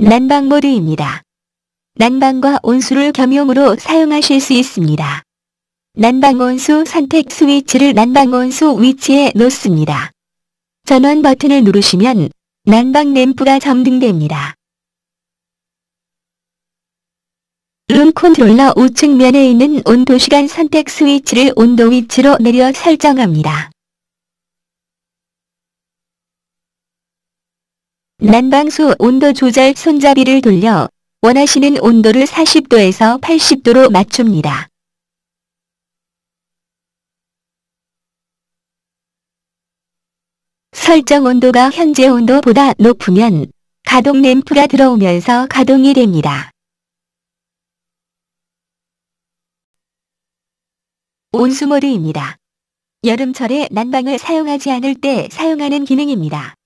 난방 모드입니다. 난방과 온수를 겸용으로 사용하실 수 있습니다. 난방 온수 선택 스위치를 난방 온수 위치에 놓습니다. 전원 버튼을 누르시면 난방 램프가 점등됩니다. 룸 컨트롤러 우측면에 있는 온도 시간 선택 스위치를 온도 위치로 내려 설정합니다. 난방수 온도 조절 손잡이를 돌려 원하시는 온도를 40도에서 80도로 맞춥니다. 설정 온도가 현재 온도보다 높으면 가동 램프가 들어오면서 가동이 됩니다. 온수모드입니다. 여름철에 난방을 사용하지 않을 때 사용하는 기능입니다.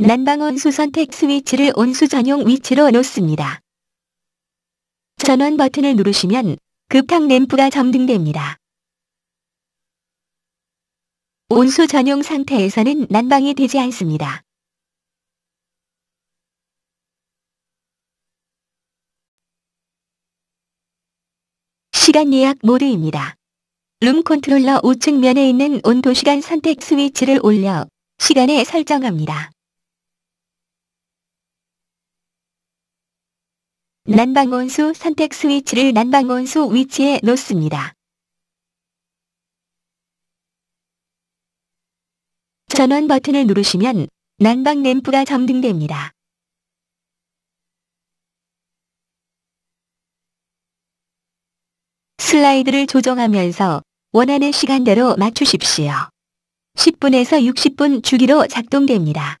난방 온수 선택 스위치를 온수 전용 위치로 놓습니다. 전원 버튼을 누르시면 급탕 램프가 점등됩니다. 온수 전용 상태에서는 난방이 되지 않습니다. 시간 예약 모드입니다. 룸 컨트롤러 우측면에 있는 온도 시간 선택 스위치를 올려 시간에 설정합니다. 난방온수 선택 스위치를 난방온수 위치에 놓습니다. 전원 버튼을 누르시면 난방 램프가 점등됩니다. 슬라이드를 조정하면서 원하는 시간대로 맞추십시오. 10분에서 60분 주기로 작동됩니다.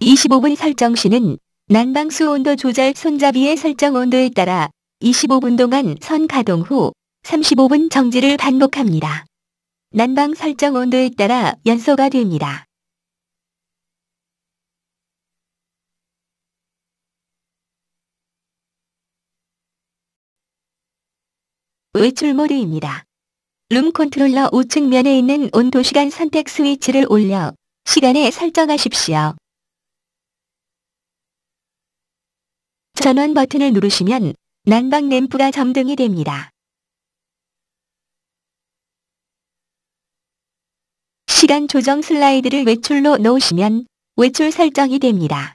25분 설정 시는 난방수 온도 조절 손잡이의 설정 온도에 따라 25분 동안 선 가동 후 35분 정지를 반복합니다. 난방 설정 온도에 따라 연소가 됩니다. 외출 모드입니다. 룸 컨트롤러 우측면에 있는 온도 시간 선택 스위치를 올려 시간에 설정하십시오. 전원 버튼을 누르시면 난방 램프가 점등이 됩니다. 시간 조정 슬라이드를 외출로 놓으시면 외출 설정이 됩니다.